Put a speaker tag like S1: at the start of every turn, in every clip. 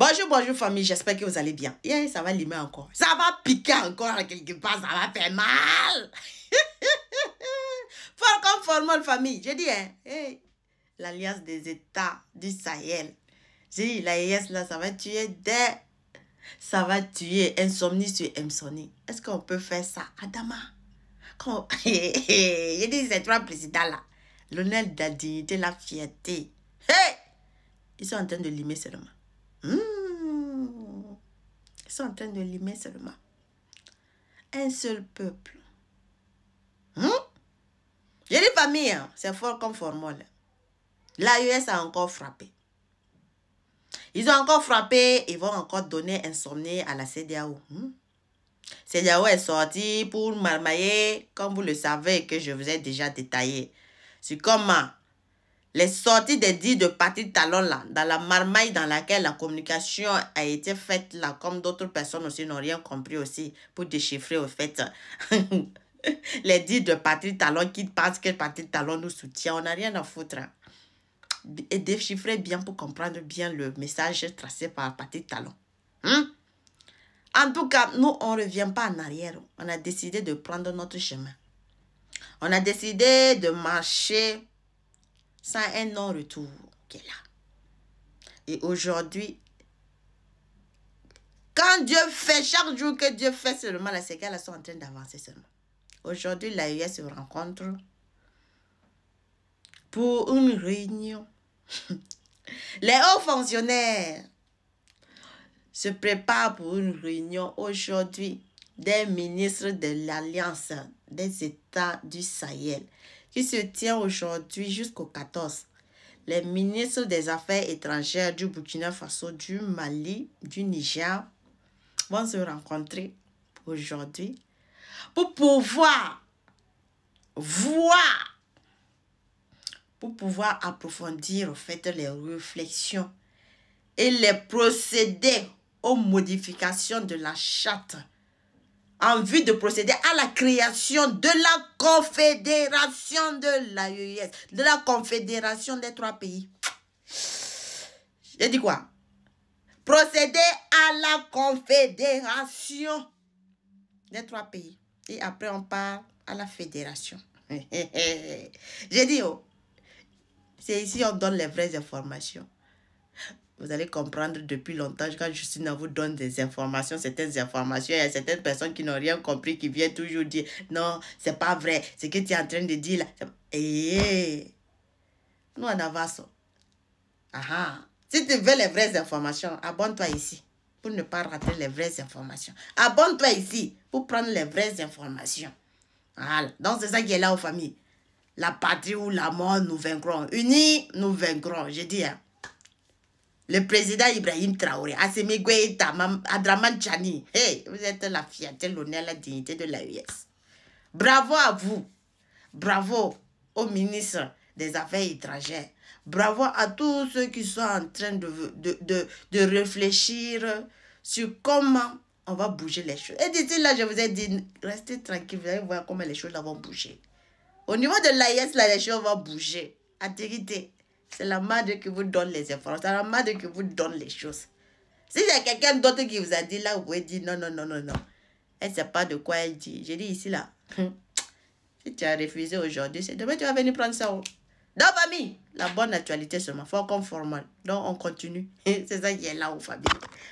S1: Bonjour, bonjour famille, j'espère que vous allez bien. Yeah, ça va limer encore. Ça va piquer encore quelque part, ça va faire mal. Fort comme famille, j'ai dit, hein, hey, l'alliance des États du Sahel. J'ai dit, l'AES là, ça va tuer des... Ça va tuer insomnie sur insomnie. Est-ce qu'on peut faire ça, Adama Quand... J'ai dit, ces trois présidents là, l'honneur de la dignité, la fierté. Hey Ils sont en train de limer seulement en train de limer seulement. Un seul peuple. Hein? Je J'ai pas famille, hein. c'est fort comme formule. us a encore frappé. Ils ont encore frappé, ils vont encore donner un sommet à la CDAO. Hum? Hein? où est sorti pour marmailler, comme vous le savez, que je vous ai déjà détaillé. C'est comment les sorties des dits de Patrick Talon, là, dans la marmaille dans laquelle la communication a été faite, là, comme d'autres personnes aussi n'ont rien compris aussi, pour déchiffrer, au fait, les dits de Patrick Talon qui pensent que Patrick Talon nous soutient, on n'a rien à foutre. Et déchiffrer bien pour comprendre bien le message tracé par Patrick Talon. Hein? En tout cas, nous, on ne revient pas en arrière. On a décidé de prendre notre chemin. On a décidé de marcher sans un non-retour qu'elle a. Et aujourd'hui, quand Dieu fait, chaque jour que Dieu fait seulement, la séquence, elles en train d'avancer seulement. Aujourd'hui, U.S. se rencontre pour une réunion. Les hauts fonctionnaires se préparent pour une réunion aujourd'hui des ministres de l'Alliance des États du Sahel qui se tient aujourd'hui jusqu'au 14. Les ministres des Affaires étrangères du Burkina Faso, du Mali, du Niger vont se rencontrer aujourd'hui pour pouvoir voir, pour pouvoir approfondir en fait les réflexions et les procéder aux modifications de la charte en vue de procéder à la création de la confédération de l'AES, de la confédération des trois pays. J'ai dit quoi Procéder à la confédération des trois pays. Et après, on parle à la fédération. J'ai dit, oh, c'est ici on donne les vraies informations. Vous allez comprendre depuis longtemps quand Justine vous donne des informations, certaines informations, il y a certaines personnes qui n'ont rien compris, qui viennent toujours dire non, c'est pas vrai, ce que tu es en train de dire là. Et eh. nous on avance. Ah, ah Si tu veux les vraies informations, abonne-toi ici pour ne pas rater les vraies informations. Abonne-toi ici pour prendre les vraies informations. Voilà. Donc c'est ça qui est là aux familles. La patrie ou la mort, nous vaincrons. Unis, nous vaincrons. Je dis, hein. Le président Ibrahim Traoré, Assemi Goïta, Adraman Chani. Hey, vous êtes la fierté, l'honneur, la dignité de l'AES. Bravo à vous. Bravo au ministre des Affaires étrangères. Bravo à tous ceux qui sont en train de, de, réfléchir sur comment on va bouger les choses. Et d'ici là, je vous ai dit, restez tranquille, vous allez voir comment les choses vont bouger. Au niveau de l'AIS, les choses vont bouger. Intégrité. C'est la madre qui vous donne les efforts. C'est la madre qui vous donne les choses. Si c'est quelqu'un d'autre qui vous a dit là, vous pouvez dire non, non, non, non, non. Elle ne sait pas de quoi elle dit. J'ai dit ici, là. Hmm. si tu as refusé aujourd'hui, c'est demain tu vas venir prendre ça. Oh. non famille, la bonne actualité seulement. ma qu'on formule. Donc, on continue. c'est ça qui est là, oh, famille.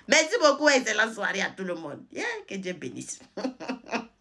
S1: Merci beaucoup, et excellente soirée à tout le monde. que Dieu bénisse.